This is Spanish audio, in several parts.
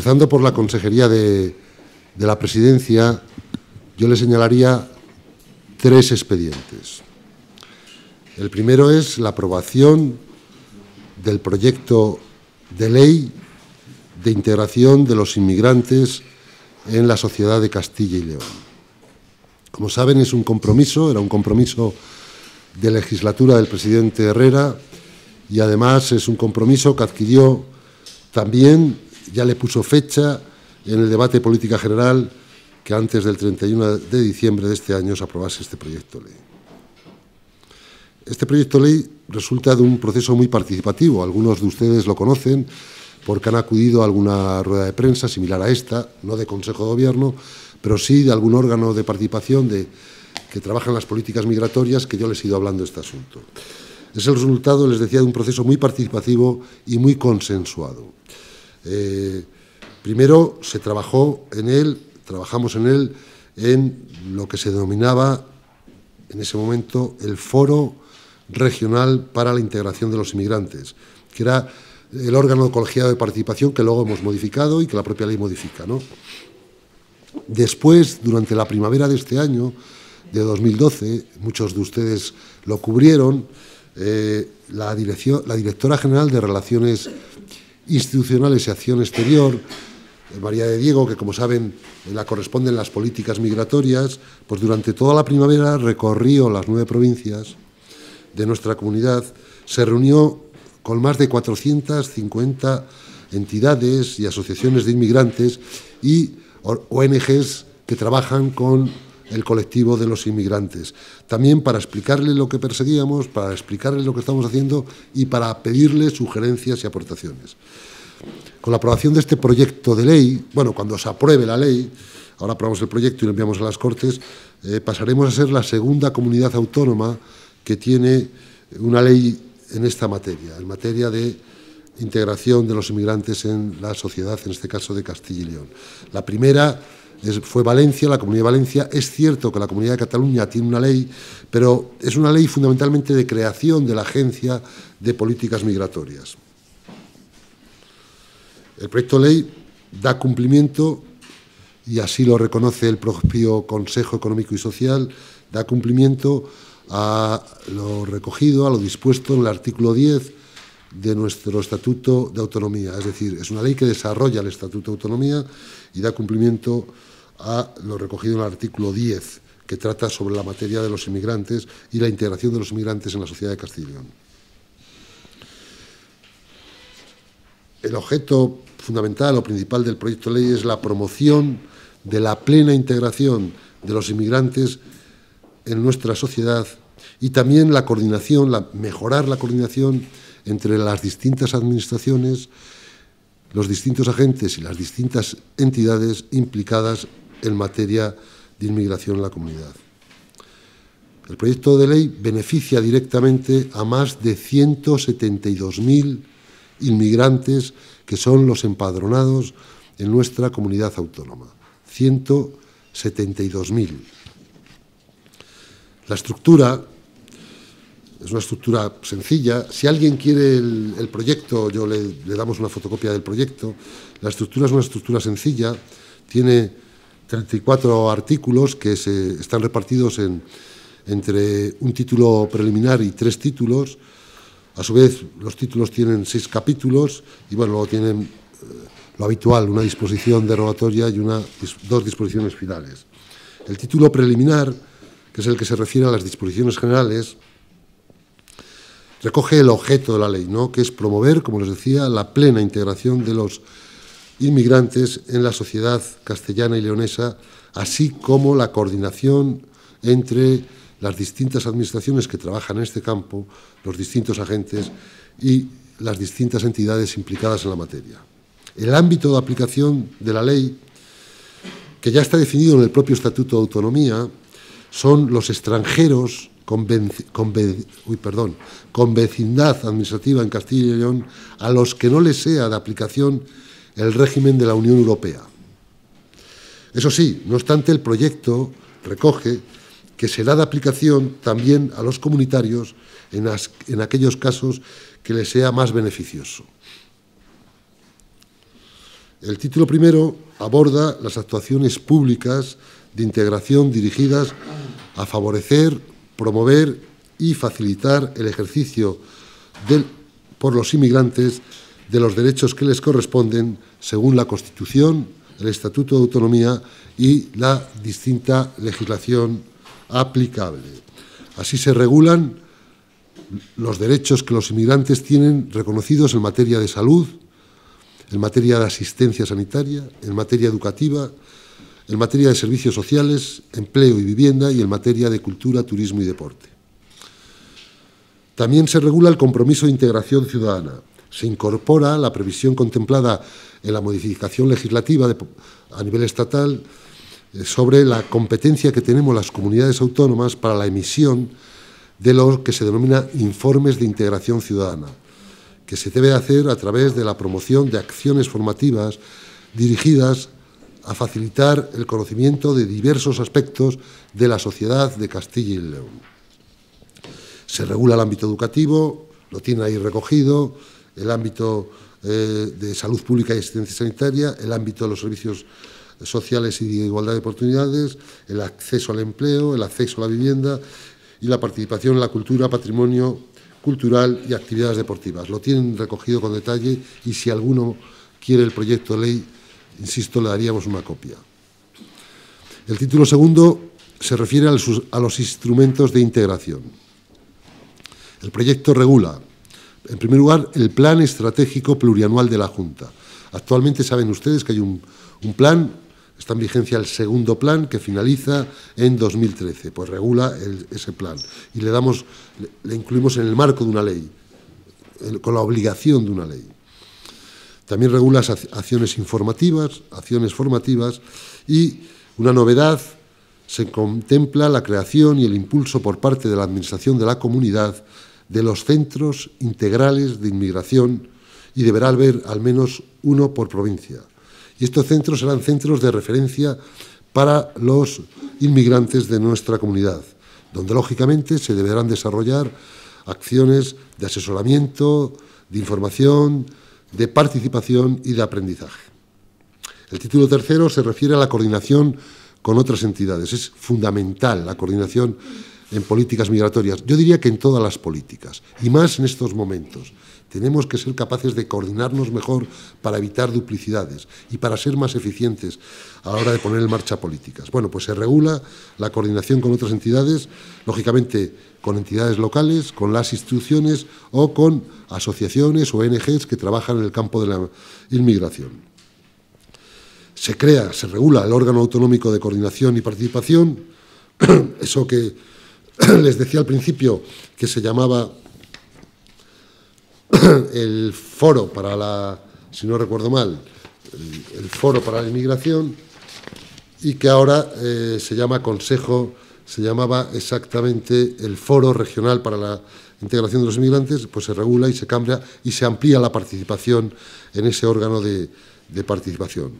Empezando por la Consejería de, la Presidencia, yo le señalaría tres expedientes. El primero es la aprobación del proyecto de ley de integración de los inmigrantes en la sociedad de Castilla y León. Como saben, es un compromiso, era un compromiso de legislatura del presidente Herrera y además es un compromiso que adquirió también ya le puso fecha en el debate de política general que antes del 31 de diciembre de este año se aprobase este proyecto de ley. Este proyecto de ley resulta de un proceso muy participativo. Algunos de ustedes lo conocen porque han acudido a alguna rueda de prensa similar a esta, no de Consejo de Gobierno, pero sí de algún órgano de participación de, que trabaja en las políticas migratorias que yo les he ido hablando de este asunto. Es el resultado, les decía, de un proceso muy participativo y muy consensuado. Eh, primero se trabajó en él, trabajamos en él en lo que se denominaba en ese momento el Foro Regional para la Integración de los Inmigrantes, que era el órgano colegiado de participación que luego hemos modificado y que la propia ley modifica. ¿no? Después, durante la primavera de este año, de 2012, muchos de ustedes lo cubrieron, eh, la, la directora general de Relaciones institucionales y acción exterior, María de Diego, que como saben la corresponden las políticas migratorias, pues durante toda la primavera recorrió las nueve provincias de nuestra comunidad, se reunió con más de 450 entidades y asociaciones de inmigrantes y ONGs que trabajan con el colectivo de los inmigrantes. También para explicarle lo que perseguíamos, para explicarle lo que estamos haciendo y para pedirle sugerencias y aportaciones. Con la aprobación de este proyecto de ley, bueno, cuando se apruebe la ley, ahora aprobamos el proyecto y lo enviamos a las Cortes, eh, pasaremos a ser la segunda comunidad autónoma que tiene una ley en esta materia, en materia de integración de los inmigrantes en la sociedad, en este caso de Castilla y León. La primera fue Valencia, la Comunidad de Valencia. Es cierto que la Comunidad de Cataluña tiene una ley, pero es una ley fundamentalmente de creación de la Agencia de Políticas Migratorias. El proyecto de ley da cumplimiento, y así lo reconoce el propio Consejo Económico y Social, da cumplimiento a lo recogido, a lo dispuesto en el artículo 10 de nuestro Estatuto de Autonomía. Es decir, es una ley que desarrolla el Estatuto de Autonomía y da cumplimiento a lo recogido en el artículo 10, que trata sobre la materia de los inmigrantes y la integración de los inmigrantes en la sociedad de León. El objeto fundamental o principal del proyecto de ley es la promoción de la plena integración de los inmigrantes en nuestra sociedad y también la coordinación, la, mejorar la coordinación entre las distintas administraciones, los distintos agentes y las distintas entidades implicadas en materia de inmigración en la comunidad. El proyecto de ley beneficia directamente a más de 172.000 inmigrantes que son los empadronados en nuestra comunidad autónoma. 172.000. La estructura es una estructura sencilla. Si alguien quiere el, proyecto, yo le, le damos una fotocopia del proyecto. La estructura es una estructura sencilla. Tiene 34 artículos que se están repartidos entre un título preliminar y tres títulos. A su vez, los títulos tienen seis capítulos y bueno, luego tienen eh, lo habitual, una disposición derogatoria y una, dos disposiciones finales. El título preliminar, que es el que se refiere a las disposiciones generales, recoge el objeto de la ley, ¿no? que es promover, como les decía, la plena integración de los inmigrantes en la sociedad castellana y leonesa, así como la coordinación entre las distintas administraciones que trabajan en este campo, los distintos agentes y las distintas entidades implicadas en la materia. El ámbito de aplicación de la ley, que ya está definido en el propio Estatuto de Autonomía, son los extranjeros con, uy, perdón, con vecindad administrativa en Castilla y León a los que no les sea de aplicación el régimen de la Unión Europea. Eso sí, no obstante, el proyecto recoge que será de aplicación también a los comunitarios en, aquellos casos que les sea más beneficioso. El título primero aborda las actuaciones públicas de integración dirigidas a favorecer, promover y facilitar el ejercicio por los inmigrantes de los derechos que les corresponden según la Constitución, el Estatuto de Autonomía y la distinta legislación aplicable. Así se regulan los derechos que los inmigrantes tienen reconocidos en materia de salud, en materia de asistencia sanitaria, en materia educativa, en materia de servicios sociales, empleo y vivienda y en materia de cultura, turismo y deporte. También se regula el compromiso de integración ciudadana, se incorpora la previsión contemplada en la modificación legislativa a nivel estatal eh, sobre la competencia que tenemos las comunidades autónomas para la emisión de lo que se denomina informes de integración ciudadana, que se debe hacer a través de la promoción de acciones formativas dirigidas a facilitar el conocimiento de diversos aspectos de la sociedad de Castilla y León. Se regula el ámbito educativo, lo tiene ahí recogido, el ámbito eh, de salud pública y asistencia sanitaria, el ámbito de los servicios sociales y de igualdad de oportunidades, el acceso al empleo, el acceso a la vivienda y la participación en la cultura, patrimonio cultural y actividades deportivas. Lo tienen recogido con detalle y si alguno quiere el proyecto de ley, insisto, le daríamos una copia. El título segundo se refiere a los instrumentos de integración. El proyecto regula en primer lugar, el plan estratégico plurianual de la Junta. Actualmente saben ustedes que hay un, plan, está en vigencia el segundo plan que finaliza en 2013, pues regula ese plan y le, damos, le, incluimos en el marco de una ley, con la obligación de una ley. También regula acciones informativas, acciones formativas y una novedad se contempla la creación y el impulso por parte de la Administración de la Comunidad de los centros integrales de inmigración y deberá haber al menos uno por provincia. Y estos centros serán centros de referencia para los inmigrantes de nuestra comunidad, donde lógicamente se deberán desarrollar acciones de asesoramiento, de información, de participación y de aprendizaje. El título tercero se refiere a la coordinación con otras entidades. Es fundamental la coordinación en políticas migratorias. Yo diría que en todas las políticas, y más en estos momentos. Tenemos que ser capaces de coordinarnos mejor para evitar duplicidades y para ser más eficientes a la hora de poner en marcha políticas. Bueno, pues se regula la coordinación con otras entidades, lógicamente con entidades locales, con las instituciones o con asociaciones o ONGs que trabajan en el campo de la inmigración. Se crea, se regula el órgano autonómico de coordinación y participación, eso que Les decía al principio que se llamaba el foro para la, si no recuerdo mal, el, foro para la inmigración y que ahora eh, se llama Consejo, se llamaba exactamente el Foro Regional para la Integración de los Inmigrantes, pues se regula y se cambia y se amplía la participación en ese órgano de participación,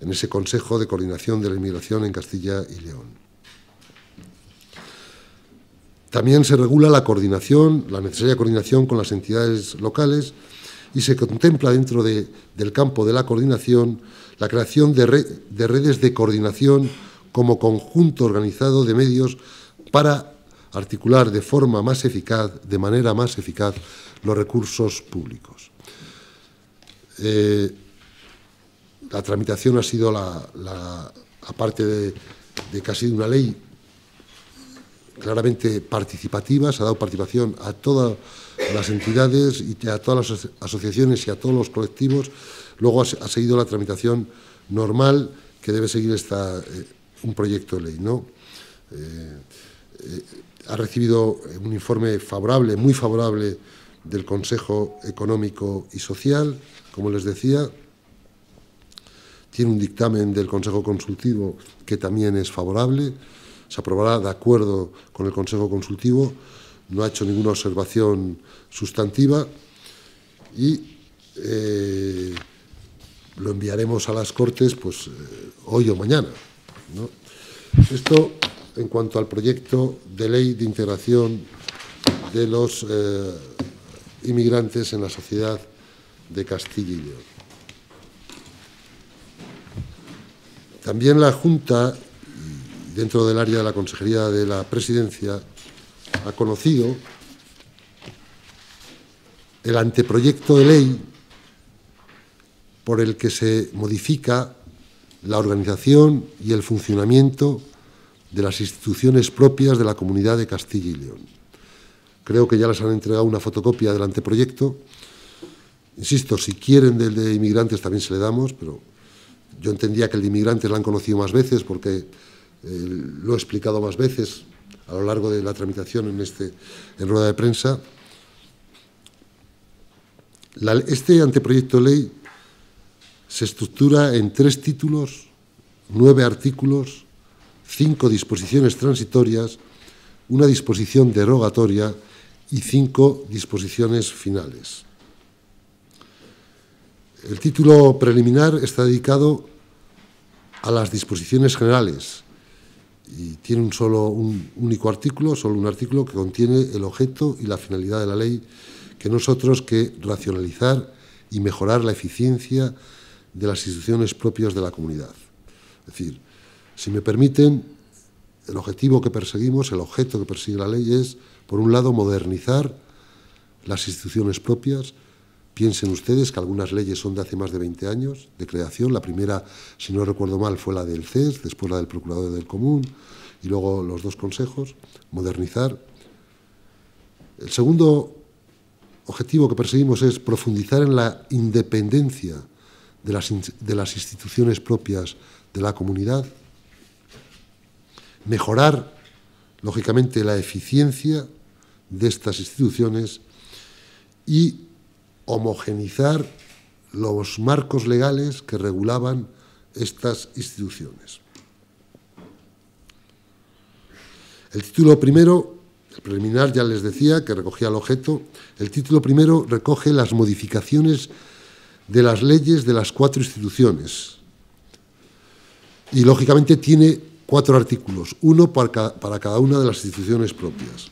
en ese Consejo de Coordinación de la Inmigración en Castilla y León. También se regula la coordinación, la necesaria coordinación con las entidades locales y se contempla dentro del campo de la coordinación la creación de, redes de coordinación como conjunto organizado de medios para articular de forma más eficaz, de manera más eficaz, los recursos públicos. Eh, la tramitación ha sido la, aparte de, de casi una ley claramente participativas, ha dado participación a todas las entidades y a todas las asociaciones y a todos los colectivos. Luego ha, seguido la tramitación normal que debe seguir eh, un proyecto de ley. ¿no? Eh, eh, ha recibido un informe favorable, muy favorable, del Consejo Económico y Social, como les decía. Tiene un dictamen del Consejo Consultivo que también es favorable se aprobará de acuerdo con el Consejo Consultivo, no ha hecho ninguna observación sustantiva y eh, lo enviaremos a las Cortes pues, eh, hoy o mañana. ¿no? Esto en cuanto al proyecto de ley de integración de los eh, inmigrantes en la sociedad de Castilla y León. También la Junta dentro del área de la Consejería de la Presidencia ha conocido el anteproyecto de ley por el que se modifica la organización y el funcionamiento de las instituciones propias de la Comunidad de Castilla y León. Creo que ya les han entregado una fotocopia del anteproyecto. Insisto, si quieren del de inmigrantes también se le damos, pero yo entendía que el de inmigrantes la han conocido más veces porque eh, lo he explicado más veces a lo largo de la tramitación en, este, en rueda de prensa, este anteproyecto de ley se estructura en tres títulos, nueve artículos, cinco disposiciones transitorias, una disposición derogatoria y cinco disposiciones finales. El título preliminar está dedicado a las disposiciones generales, y tiene un solo un único artículo, solo un artículo que contiene el objeto y la finalidad de la ley, que nosotros que racionalizar y mejorar la eficiencia de las instituciones propias de la comunidad. Es decir, si me permiten, el objetivo que perseguimos, el objeto que persigue la ley es, por un lado, modernizar las instituciones propias, Piensen ustedes que algunas leyes son de hace más de 20 años de creación. La primera, si no recuerdo mal, fue la del CES, después la del Procurador del Común y luego los dos consejos, modernizar. El segundo objetivo que perseguimos es profundizar en la independencia de las, de las instituciones propias de la comunidad, mejorar, lógicamente, la eficiencia de estas instituciones y homogenizar los marcos legales que regulaban estas instituciones. El título primero, el preliminar ya les decía que recogía el objeto, el título primero recoge las modificaciones de las leyes de las cuatro instituciones y lógicamente tiene cuatro artículos, uno para cada una de las instituciones propias.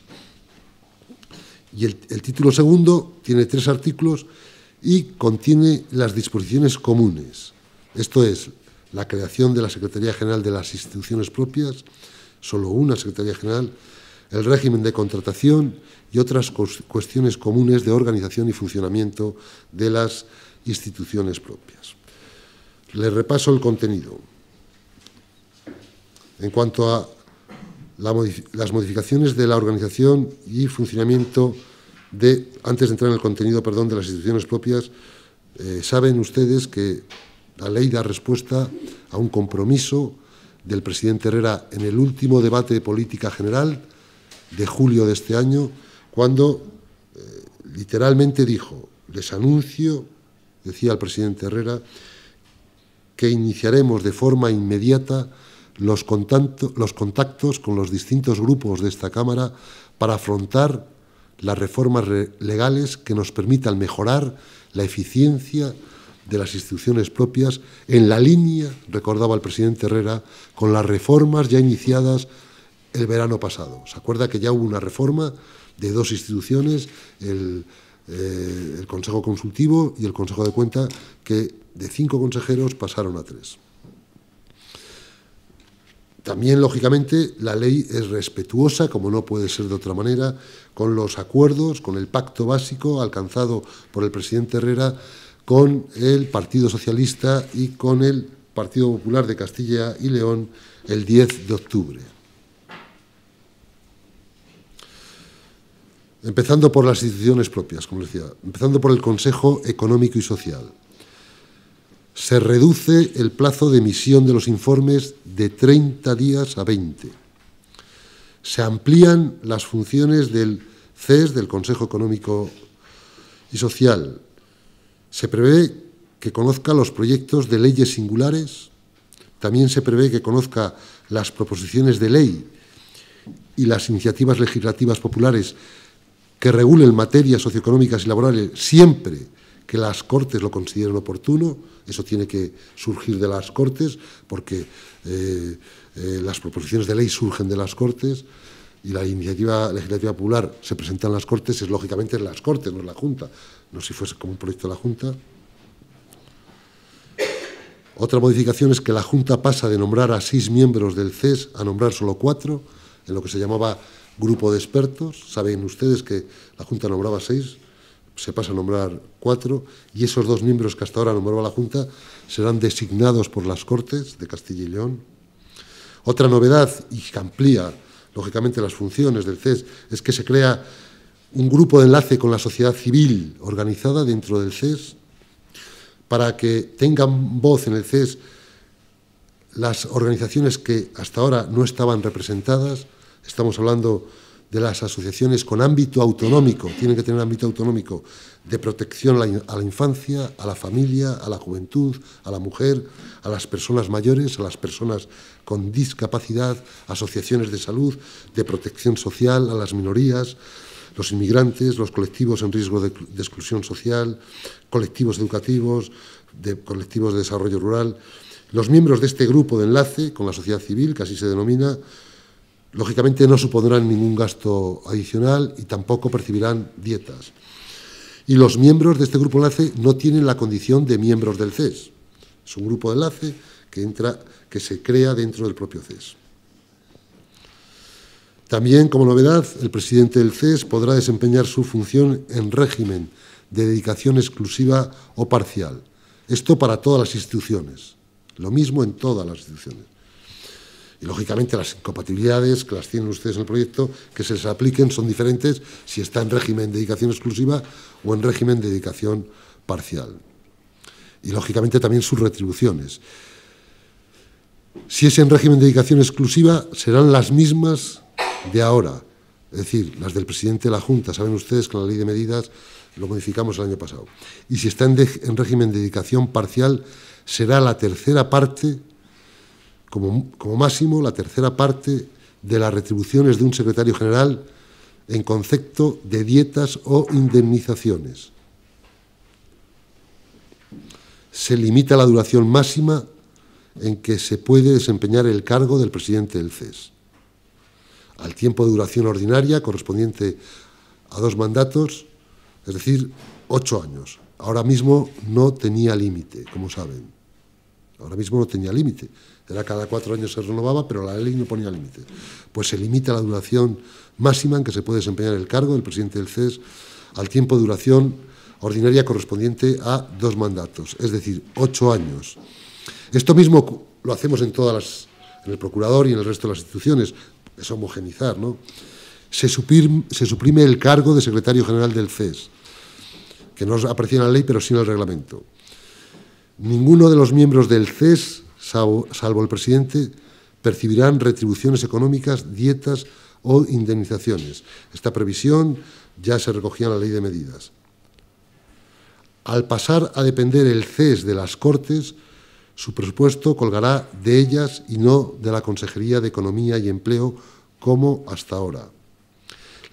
Y el, título segundo tiene tres artículos y contiene las disposiciones comunes. Esto es, la creación de la Secretaría General de las instituciones propias, solo una Secretaría General, el régimen de contratación y otras cuestiones comunes de organización y funcionamiento de las instituciones propias. Les repaso el contenido. En cuanto a las modificaciones de la organización y funcionamiento de, antes de entrar en el contenido, perdón, de las instituciones propias, eh, saben ustedes que la ley da respuesta a un compromiso del presidente Herrera en el último debate de política general de julio de este año, cuando eh, literalmente dijo, les anuncio, decía el presidente Herrera, que iniciaremos de forma inmediata los, los contactos con los distintos grupos de esta Cámara para afrontar las reformas legales que nos permitan mejorar la eficiencia de las instituciones propias en la línea, recordaba el presidente Herrera, con las reformas ya iniciadas el verano pasado. ¿Se acuerda que ya hubo una reforma de dos instituciones, el, eh, el Consejo Consultivo y el Consejo de Cuenta, que de cinco consejeros pasaron a tres? También, lógicamente, la ley es respetuosa, como no puede ser de otra manera, con los acuerdos, con el pacto básico alcanzado por el presidente Herrera con el Partido Socialista y con el Partido Popular de Castilla y León el 10 de octubre. Empezando por las instituciones propias, como decía, empezando por el Consejo Económico y Social se reduce el plazo de emisión de los informes de 30 días a 20. Se amplían las funciones del CES, del Consejo Económico y Social. Se prevé que conozca los proyectos de leyes singulares. También se prevé que conozca las proposiciones de ley y las iniciativas legislativas populares que regulen materias socioeconómicas y laborales siempre que las Cortes lo consideren oportuno, eso tiene que surgir de las Cortes, porque eh, eh, las proposiciones de ley surgen de las Cortes y la iniciativa legislativa popular se presenta en las Cortes, es lógicamente en las Cortes, no en la Junta, no si fuese como un proyecto de la Junta. Otra modificación es que la Junta pasa de nombrar a seis miembros del CES a nombrar solo cuatro, en lo que se llamaba grupo de expertos. Saben ustedes que la Junta nombraba seis, se pasa a nombrar cuatro y esos dos miembros que hasta ahora nombraba la Junta serán designados por las Cortes de Castilla y León. Otra novedad y que amplía lógicamente las funciones del CES es que se crea un grupo de enlace con la sociedad civil organizada dentro del CES para que tengan voz en el CES las organizaciones que hasta ahora no estaban representadas. Estamos hablando de las asociaciones con ámbito autonómico, tienen que tener ámbito autonómico, de protección a la, infancia, a la familia, a la juventud, a la mujer, a las personas mayores, a las personas con discapacidad, asociaciones de salud, de protección social, a las minorías, los inmigrantes, los colectivos en riesgo de, exclusión social, colectivos educativos, de, colectivos de desarrollo rural. Los miembros de este grupo de enlace con la sociedad civil, que así se denomina, Lógicamente no supondrán ningún gasto adicional y tampoco percibirán dietas. Y los miembros de este grupo enlace no tienen la condición de miembros del CES. Es un grupo de enlace que, entra, que se crea dentro del propio CES. También, como novedad, el presidente del CES podrá desempeñar su función en régimen de dedicación exclusiva o parcial. Esto para todas las instituciones. Lo mismo en todas las instituciones. Y lógicamente las incompatibilidades que las tienen ustedes en el proyecto, que se les apliquen, son diferentes si está en régimen de dedicación exclusiva o en régimen de dedicación parcial. Y lógicamente también sus retribuciones. Si es en régimen de dedicación exclusiva, serán las mismas de ahora, es decir, las del presidente de la Junta. Saben ustedes que la ley de medidas lo modificamos el año pasado. Y si está en, en régimen de dedicación parcial, será la tercera parte como, máximo la tercera parte de las retribuciones de un secretario general en concepto de dietas o indemnizaciones. Se limita la duración máxima en que se puede desempeñar el cargo del presidente del CES. Al tiempo de duración ordinaria correspondiente a dos mandatos, es decir, ocho años. Ahora mismo no tenía límite, como saben. Ahora mismo no tenía límite. Era cada cuatro años se renovaba, pero la ley no ponía límite. Pues se limita la duración máxima en que se puede desempeñar el cargo del presidente del CES al tiempo de duración ordinaria correspondiente a dos mandatos, es decir, ocho años. Esto mismo lo hacemos en todas las, en el procurador y en el resto de las instituciones, es homogenizar, ¿no? Se suprime, se suprime el cargo de secretario general del CES, que no aparecía en la ley, pero sí en el reglamento. Ninguno de los miembros del CES salvo, el presidente, percibirán retribuciones económicas, dietas o indemnizaciones. Esta previsión ya se recogía en la ley de medidas. Al pasar a depender el CES de las Cortes, su presupuesto colgará de ellas y no de la Consejería de Economía y Empleo como hasta ahora.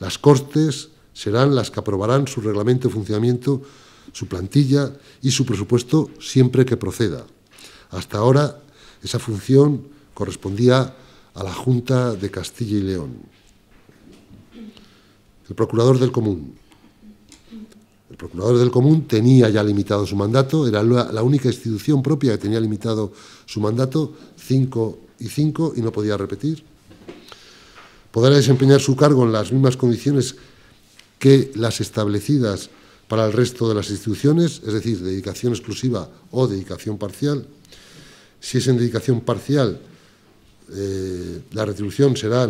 Las Cortes serán las que aprobarán su reglamento de funcionamiento, su plantilla y su presupuesto siempre que proceda. Hasta ahora esa función correspondía a la Junta de Castilla y León. El procurador del común. El procurador del común tenía ya limitado su mandato, era la única institución propia que tenía limitado su mandato, cinco y cinco, y no podía repetir. Podrá desempeñar su cargo en las mismas condiciones que las establecidas para el resto de las instituciones, es decir, dedicación exclusiva o dedicación parcial. Si es en dedicación parcial, eh, la retribución será,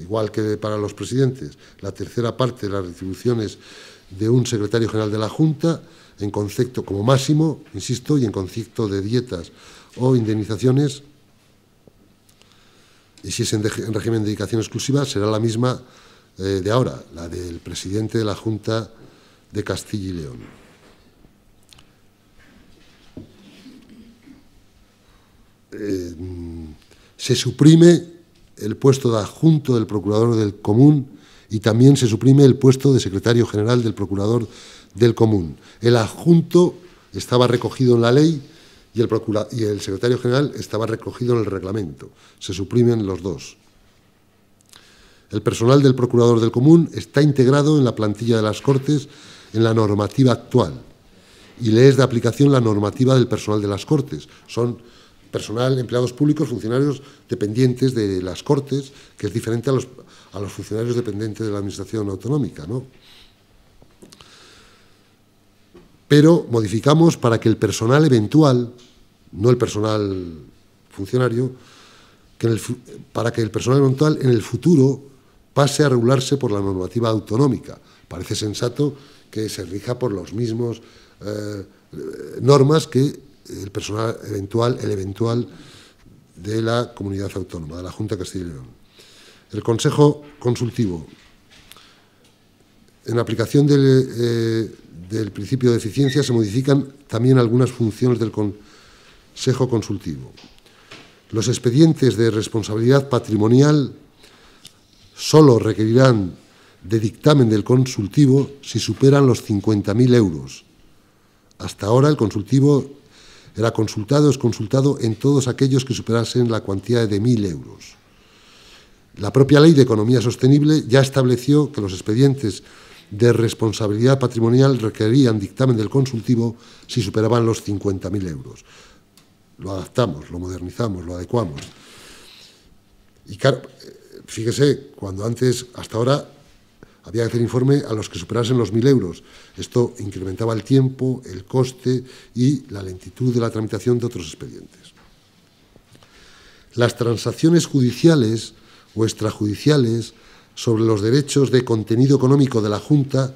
igual que para los presidentes, la tercera parte de las retribuciones de un secretario general de la Junta, en concepto como máximo, insisto, y en concepto de dietas o indemnizaciones. Y si es en, régimen de dedicación exclusiva, será la misma eh, de ahora, la del presidente de la Junta de Castilla y León. Eh, se suprime el puesto de adjunto del procurador del común y también se suprime el puesto de secretario general del procurador del común. El adjunto estaba recogido en la ley y el, y el secretario general estaba recogido en el reglamento. Se suprimen los dos. El personal del procurador del común está integrado en la plantilla de las Cortes en la normativa actual y le es de aplicación la normativa del personal de las Cortes. Son personal, empleados públicos, funcionarios dependientes de las Cortes, que es diferente a los, funcionarios dependientes de la Administración Autonómica. ¿no? Pero modificamos para que el personal eventual, no el personal funcionario, para que el personal eventual en el futuro pase a regularse por la normativa autonómica. Parece sensato que se rija por los mismos eh, normas que el personal eventual, el eventual de la comunidad autónoma, de la Junta de Castilla y León. El Consejo Consultivo, en aplicación del, eh, del, principio de eficiencia, se modifican también algunas funciones del Consejo Consultivo. Los expedientes de responsabilidad patrimonial solo requerirán de dictamen del consultivo si superan los 50.000 euros. Hasta ahora el consultivo era consultado, es consultado en todos aquellos que superasen la cuantía de 1.000 euros. La propia ley de economía sostenible ya estableció que los expedientes de responsabilidad patrimonial requerían dictamen del consultivo si superaban los 50.000 euros. Lo adaptamos, lo modernizamos, lo adecuamos. Y claro, fíjese, cuando antes, hasta ahora, había que hacer informe a los que superasen los 1.000 euros. Esto incrementaba el tiempo, el coste y la lentitud de la tramitación de otros expedientes. Las transacciones judiciales o extrajudiciales sobre los derechos de contenido económico de la Junta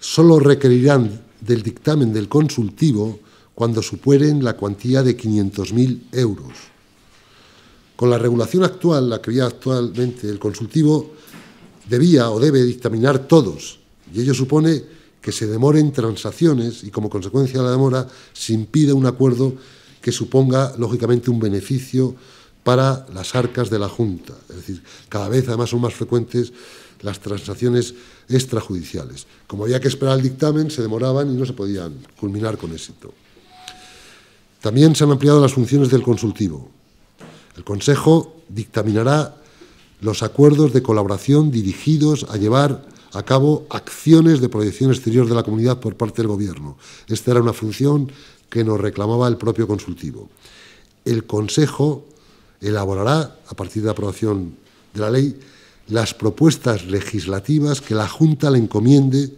solo requerirán del dictamen del consultivo cuando superen la cuantía de 500.000 euros. Con la regulación actual, la que actualmente el consultivo, debía o debe dictaminar todos, y ello supone que se demoren transacciones y como consecuencia de la demora se impide un acuerdo que suponga lógicamente un beneficio para las arcas de la Junta. Es decir, cada vez además son más frecuentes las transacciones extrajudiciales. Como había que esperar el dictamen, se demoraban y no se podían culminar con éxito. También se han ampliado las funciones del consultivo. El Consejo dictaminará los acuerdos de colaboración dirigidos a llevar a cabo acciones de proyección exterior de la comunidad por parte del Gobierno. Esta era una función que nos reclamaba el propio consultivo. El Consejo elaborará, a partir de la aprobación de la ley, las propuestas legislativas que la Junta le encomiende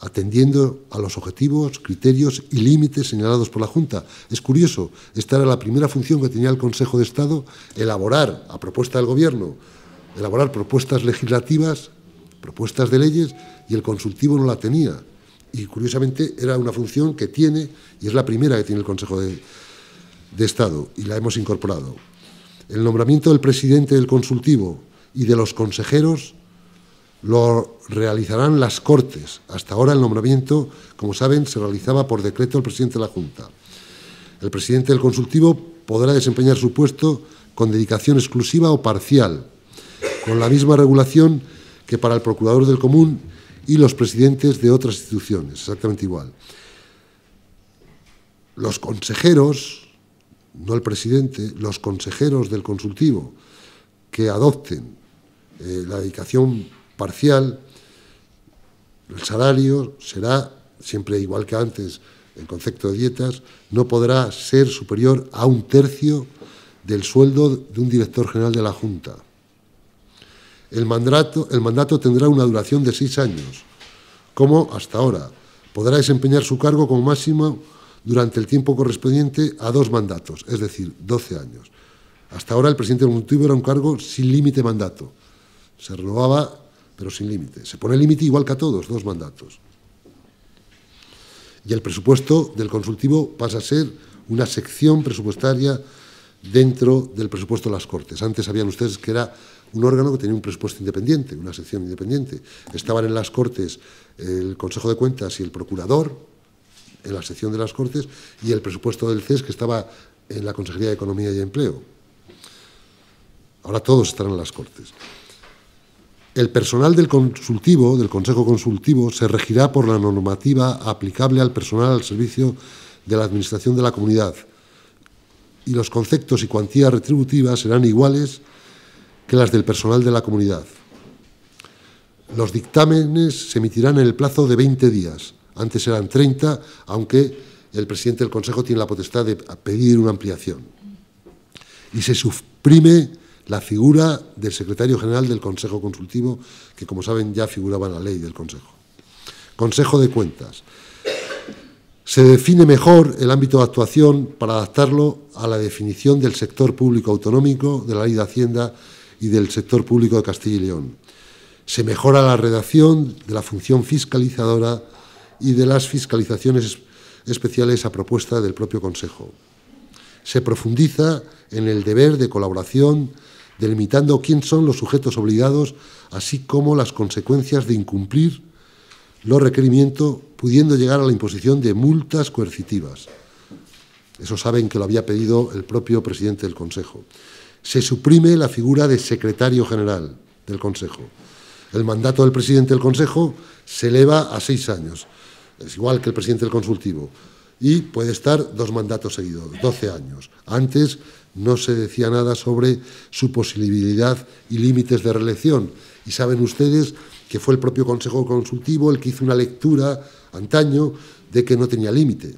atendiendo a los objetivos, criterios y límites señalados por la Junta. Es curioso, esta era la primera función que tenía el Consejo de Estado, elaborar, a propuesta del Gobierno, elaborar propuestas legislativas, propuestas de leyes, y el consultivo no la tenía. Y curiosamente era una función que tiene, y es la primera que tiene el Consejo de, de Estado, y la hemos incorporado. El nombramiento del presidente del consultivo y de los consejeros lo realizarán las Cortes. Hasta ahora el nombramiento, como saben, se realizaba por decreto del presidente de la Junta. El presidente del consultivo podrá desempeñar su puesto con dedicación exclusiva o parcial, con la misma regulación que para el procurador del común y los presidentes de otras instituciones, exactamente igual. Los consejeros, no el presidente, los consejeros del consultivo que adopten eh, la dedicación parcial, el salario será siempre igual que antes el concepto de dietas, no podrá ser superior a un tercio del sueldo de un director general de la Junta. El mandato, tendrá una duración de seis años, como hasta ahora. Podrá desempeñar su cargo como máximo durante el tiempo correspondiente a dos mandatos, es decir, 12 años. Hasta ahora el presidente del era un cargo sin límite mandato. Se renovaba pero sin límite. Se pone límite igual que a todos, dos mandatos. Y el presupuesto del consultivo pasa a ser una sección presupuestaria dentro del presupuesto de las Cortes. Antes sabían ustedes que era un órgano que tenía un presupuesto independiente, una sección independiente. Estaban en las Cortes el Consejo de Cuentas y el Procurador, en la sección de las Cortes, y el presupuesto del CES que estaba en la Consejería de Economía y Empleo. Ahora todos estarán en las Cortes. El personal del consultivo, del Consejo Consultivo, se regirá por la normativa aplicable al personal al servicio de la Administración de la Comunidad y los conceptos y cuantías retributivas serán iguales que las del personal de la comunidad. Los dictámenes se emitirán en el plazo de 20 días. Antes eran 30, aunque el presidente del Consejo tiene la potestad de pedir una ampliación. Y se suprime la figura del secretario general del Consejo Consultivo, que como saben ya figuraba en la ley del Consejo. Consejo de Cuentas. Se define mejor el ámbito de actuación para adaptarlo a la definición del sector público autonómico, de la ley de Hacienda y del sector público de Castilla y León. Se mejora la redacción de la función fiscalizadora y de las fiscalizaciones especiales a propuesta del propio Consejo. Se profundiza en el deber de colaboración delimitando quién son los sujetos obligados, así como las consecuencias de incumplir los requerimientos, pudiendo llegar a la imposición de multas coercitivas. Eso saben que lo había pedido el propio presidente del Consejo. Se suprime la figura de secretario general del Consejo. El mandato del presidente del Consejo se eleva a seis años. Es igual que el presidente del consultivo. Y puede estar dos mandatos seguidos, doce años. Antes no se decía nada sobre su posibilidad y límites de reelección. Y saben ustedes que fue el propio Consejo Consultivo el que hizo una lectura antaño de que no tenía límite.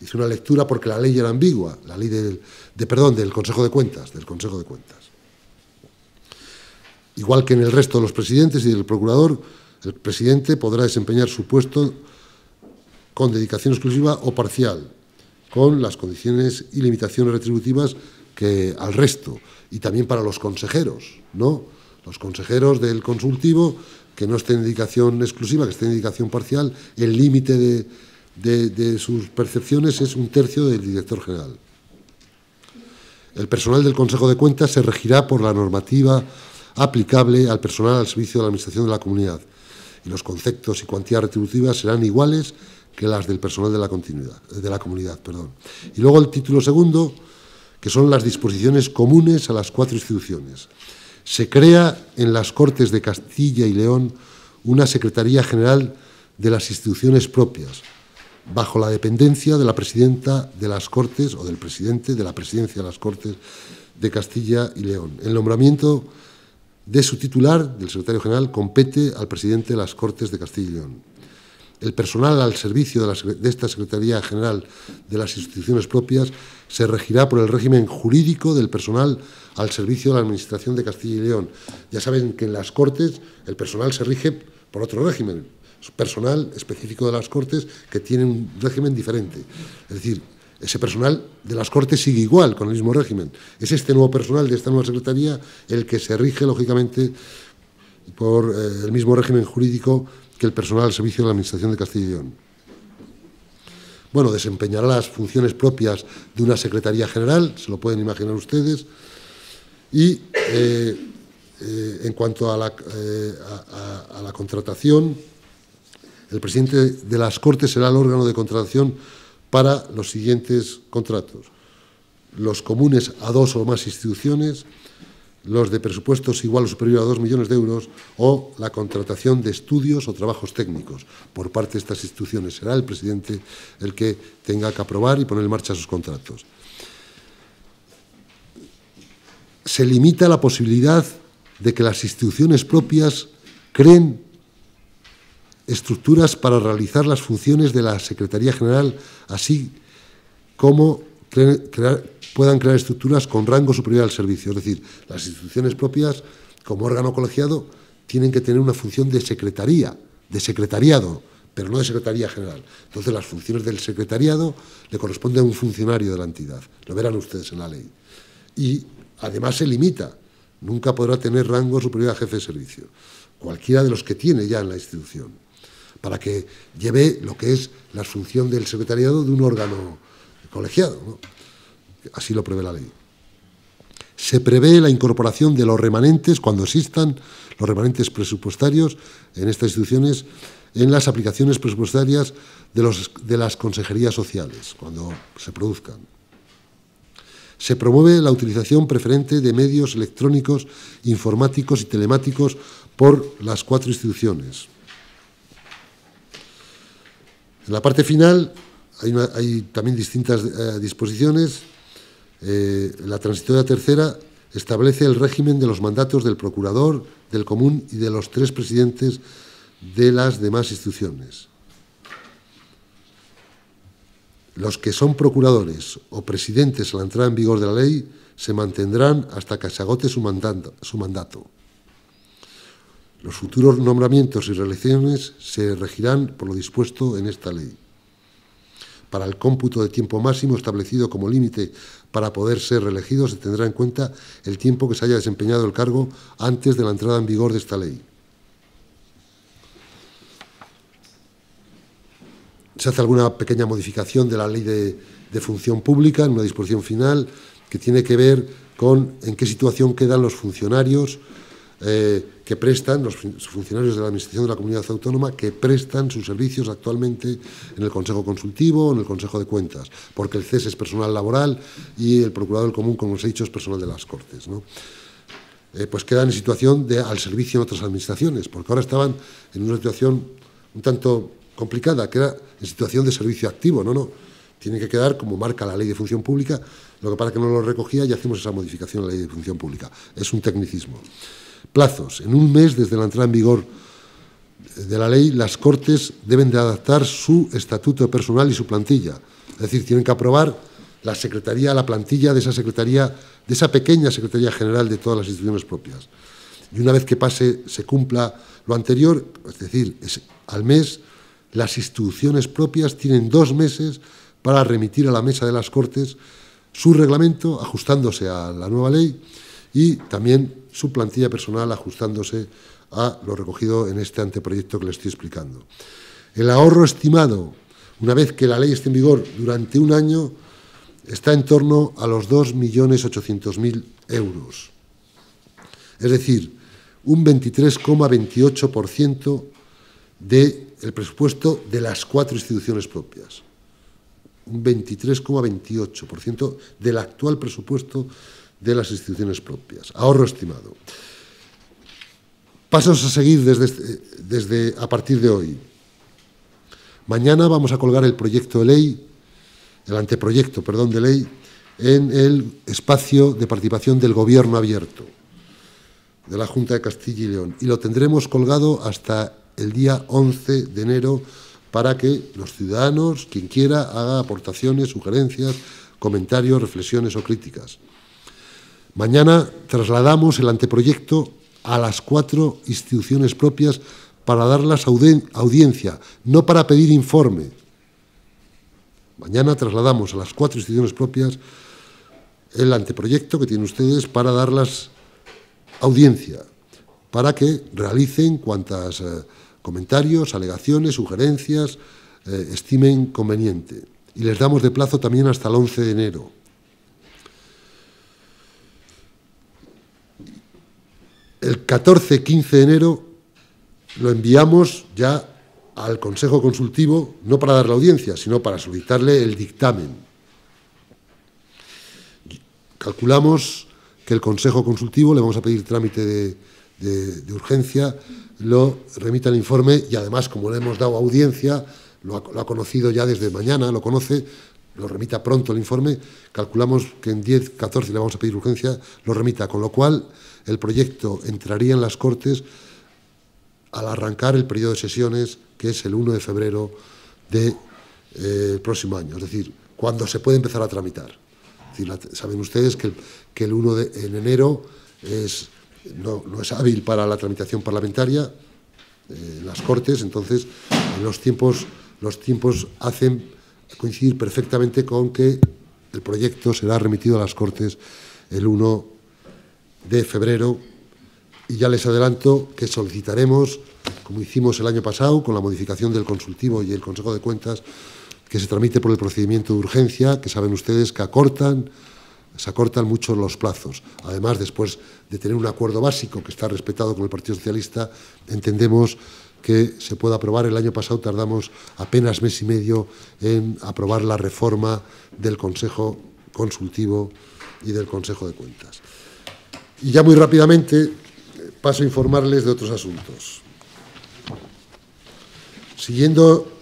Hizo una lectura porque la ley era ambigua, la ley del, de, perdón, del Consejo de Cuentas, del Consejo de Cuentas. Igual que en el resto de los presidentes y del procurador, el presidente podrá desempeñar su puesto con dedicación exclusiva o parcial, con las condiciones y limitaciones retributivas que al resto, y también para los consejeros, ¿no? Los consejeros del consultivo que no estén en dedicación exclusiva, que estén en dedicación parcial, el límite de, de, de sus percepciones es un tercio del director general. El personal del Consejo de Cuentas se regirá por la normativa aplicable al personal al servicio de la Administración de la Comunidad y los conceptos y cuantías retributivas serán iguales que las del personal de la, continuidad, de la comunidad. Perdón. Y luego el título segundo que son las disposiciones comunes a las cuatro instituciones. Se crea en las Cortes de Castilla y León una Secretaría General de las instituciones propias, bajo la dependencia de la presidenta de las Cortes o del presidente de la presidencia de las Cortes de Castilla y León. El nombramiento de su titular, del secretario general, compete al presidente de las Cortes de Castilla y León el personal al servicio de, esta Secretaría General de las instituciones propias se regirá por el régimen jurídico del personal al servicio de la Administración de Castilla y León. Ya saben que en las Cortes el personal se rige por otro régimen, personal específico de las Cortes que tiene un régimen diferente. Es decir, ese personal de las Cortes sigue igual, con el mismo régimen. Es este nuevo personal de esta nueva Secretaría el que se rige, lógicamente, por eh, el mismo régimen jurídico que el personal del servicio de la Administración de Castilla y León. Bueno, desempeñará las funciones propias de una Secretaría General, se lo pueden imaginar ustedes, y eh, eh, en cuanto eh, a la contratación, el presidente de las Cortes será el órgano de contratación para los siguientes contratos. Los comunes a dos o más instituciones, los de presupuestos igual o superior a 2 millones de euros, o la contratación de estudios o trabajos técnicos por parte de estas instituciones. Será el presidente el que tenga que aprobar y poner en marcha sus contratos. Se limita la posibilidad de que las instituciones propias creen estructuras para realizar las funciones de la Secretaría General, así como crear, puedan crear estructuras con rango superior al servicio. Es decir, las instituciones propias, como órgano colegiado, tienen que tener una función de secretaría, de secretariado, pero no de secretaría general. Entonces, las funciones del secretariado le corresponden a un funcionario de la entidad. Lo verán ustedes en la ley. Y además se limita. Nunca podrá tener rango superior a jefe de servicio. Cualquiera de los que tiene ya en la institución. Para que lleve lo que es la función del secretariado de un órgano colegiado. ¿no? Así lo prevé la ley. Se prevé la incorporación de los remanentes, cuando existan los remanentes presupuestarios en estas instituciones, en las aplicaciones presupuestarias de, los, de las consejerías sociales, cuando se produzcan. Se promueve la utilización preferente de medios electrónicos, informáticos y telemáticos por las cuatro instituciones. En la parte final hay, también distintas eh, disposiciones. Eh, la transitoria tercera establece el régimen de los mandatos del procurador, del común y de los tres presidentes de las demás instituciones. Los que son procuradores o presidentes a la entrada en vigor de la ley se mantendrán hasta que se agote su mandato. Su mandato. Los futuros nombramientos y reelecciones se regirán por lo dispuesto en esta ley. Para el cómputo de tiempo máximo establecido como límite para poder ser reelegido, se tendrá en cuenta el tiempo que se haya desempeñado el cargo antes de la entrada en vigor de esta ley. Se hace alguna pequeña modificación de la ley de, función pública en una disposición final que tiene que ver con en qué situación quedan los funcionarios eh, que prestan los funcionarios de la Administración de la Comunidad Autónoma que prestan sus servicios actualmente en el Consejo Consultivo en el Consejo de Cuentas, porque el CES es personal laboral y el Procurador del Común, como os he dicho, es personal de las Cortes. Eh, pues quedan en situación de al servicio en otras administraciones, porque ahora estaban en una situación un tanto complicada, que era en situación de servicio activo, no, no, tiene que quedar como marca la ley de función pública, lo que para que no lo recogía y hacemos esa modificación a la ley de función pública. Es un tecnicismo plazos. En un mes desde la entrada en vigor de la ley, las Cortes deben de adaptar su estatuto personal y su plantilla. Es decir, tienen que aprobar la secretaría, la plantilla de esa secretaría, de esa pequeña secretaría general de todas las instituciones propias. Y una vez que pase, se cumpla lo anterior, es decir, al mes, las instituciones propias tienen dos meses para remitir a la mesa de las Cortes su reglamento, ajustándose a la nueva ley y también su plantilla personal ajustándose a lo recogido en este anteproyecto que le estoy explicando. El ahorro estimado, una vez que la ley esté en vigor durante un año, está en torno a los 2.800.000 euros. Es decir, un 23,28% del presupuesto de las cuatro instituciones propias. Un 23,28% del actual presupuesto de las instituciones propias. Ahorro estimado. Pasos a seguir desde, este, desde a partir de hoy. Mañana vamos a colgar el proyecto de ley, el anteproyecto, perdón, de ley, en el espacio de participación del Gobierno abierto de la Junta de Castilla y León. Y lo tendremos colgado hasta el día 11 de enero para que los ciudadanos, quien quiera, haga aportaciones, sugerencias, comentarios, reflexiones o críticas. Mañana trasladamos el anteproyecto a las cuatro instituciones propias para darlas audiencia, no para pedir informe. Mañana trasladamos a las cuatro instituciones propias el anteproyecto que tienen ustedes para darlas audiencia, para que realicen cuantas eh, comentarios, alegaciones, sugerencias eh, estimen conveniente. Y les damos de plazo también hasta el 11 de enero. el 14-15 de enero lo enviamos ya al Consejo Consultivo, no para dar la audiencia, sino para solicitarle el dictamen. Calculamos que el Consejo Consultivo, le vamos a pedir trámite de, urgencia, lo remita el informe y además, como le hemos dado audiencia, lo ha, conocido ya desde mañana, lo conoce, lo remita pronto el informe, calculamos que en 10, 14 le vamos a pedir urgencia, lo remita, con lo cual el proyecto entraría en las Cortes al arrancar el periodo de sesiones, que es el 1 de febrero del de, eh, próximo año, es decir, cuando se puede empezar a tramitar. saben ustedes que el, que el 1 de en enero es, no, es hábil para la tramitación parlamentaria eh, en las Cortes, entonces los tiempos, los tiempos hacen coincidir perfectamente con que el proyecto será remitido a las Cortes el 1 de febrero y ya les adelanto que solicitaremos, como hicimos el año pasado, con la modificación del consultivo y el Consejo de Cuentas, que se tramite por el procedimiento de urgencia, que saben ustedes que acortan, se acortan mucho los plazos. Además, después de tener un acuerdo básico que está respetado con el Partido Socialista, entendemos que se pueda aprobar. El año pasado tardamos apenas mes y medio en aprobar la reforma del Consejo Consultivo y del Consejo de Cuentas. Y ya muy rápidamente eh, paso a informarles de otros asuntos. Siguiendo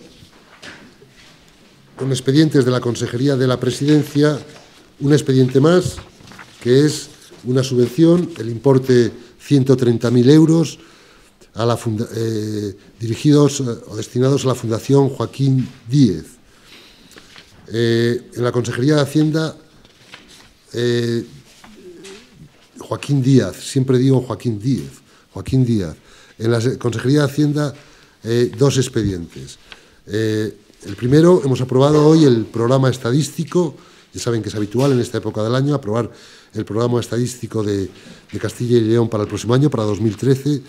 con expedientes de la Consejería de la Presidencia, un expediente más, que es una subvención, el importe 130.000 euros, a la eh, dirigidos eh, o destinados a la Fundación Joaquín Díez. Eh, en la Consejería de Hacienda, Joaquín Díaz, siempre digo Joaquín Díez, Joaquín Díaz. En la Consejería de Hacienda, dos expedientes. el primero, hemos aprobado hoy el programa estadístico, ya saben que es habitual en esta época del año aprobar el programa estadístico de Castilla y León para el próximo año, para 2013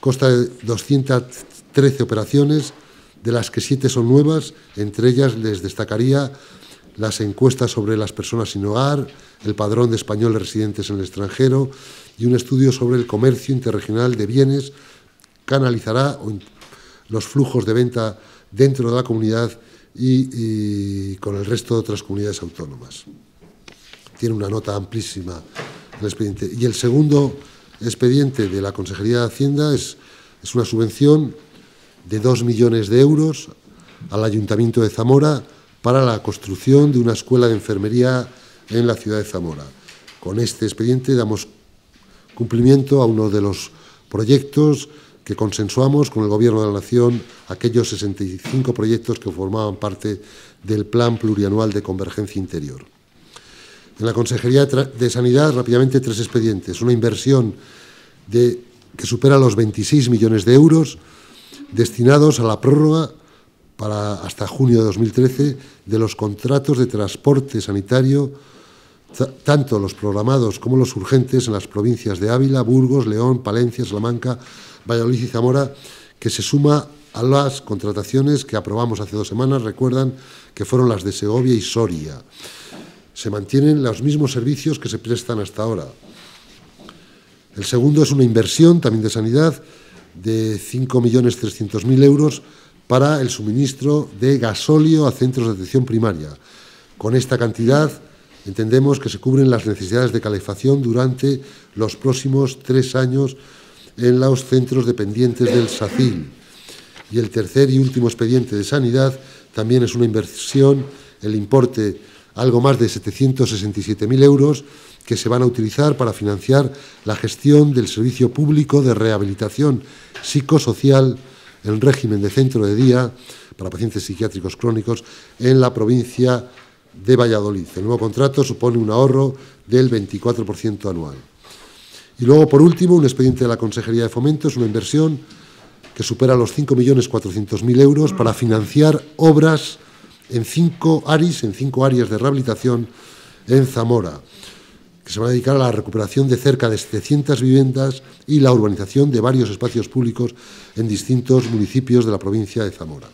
costa de 213 operaciones, de las que siete son nuevas, entre ellas les destacaría las encuestas sobre las personas sin hogar, el padrón de españoles residentes en el extranjero y un estudio sobre el comercio interregional de bienes canalizará los flujos de venta dentro de la comunidad y, con el resto de otras comunidades autónomas. Tiene una nota amplísima el expediente. Y el segundo expediente de la Consejería de Hacienda es, es una subvención de 2 millones de euros al Ayuntamiento de Zamora para la construcción de una escuela de enfermería en la ciudad de Zamora. Con este expediente damos cumplimiento a uno de los proyectos que consensuamos con el Gobierno de la Nación, aquellos 65 proyectos que formaban parte del Plan Plurianual de Convergencia Interior. En la Consejería de Sanidad, rápidamente, tres expedientes. Una inversión que supera los 26 millones de euros destinados a la prórroga para hasta junio de 2013 de los contratos de transporte sanitario, tanto los programados como los urgentes en las provincias de Ávila, Burgos, León, Palencia, Salamanca, Valladolid y Zamora, que se suma a las contrataciones que aprobamos hace dos semanas, recuerdan que fueron las de Segovia y Soria se mantienen los mismos servicios que se prestan hasta ahora. El segundo es una inversión también de sanidad de 5.300.000 euros para el suministro de gasóleo a centros de atención primaria. Con esta cantidad entendemos que se cubren las necesidades de calefacción durante los próximos tres años en los centros dependientes del SACIL. Y el tercer y último expediente de sanidad también es una inversión, el importe algo más de 767.000 euros que se van a utilizar para financiar la gestión del servicio público de rehabilitación psicosocial en régimen de centro de día para pacientes psiquiátricos crónicos en la provincia de Valladolid. El nuevo contrato supone un ahorro del 24% anual. Y luego, por último, un expediente de la Consejería de Fomento es una inversión que supera los 5.400.000 euros para financiar obras en cinco en cinco áreas de rehabilitación en Zamora, que se van a dedicar a la recuperación de cerca de 700 viviendas y la urbanización de varios espacios públicos en distintos municipios de la provincia de Zamora.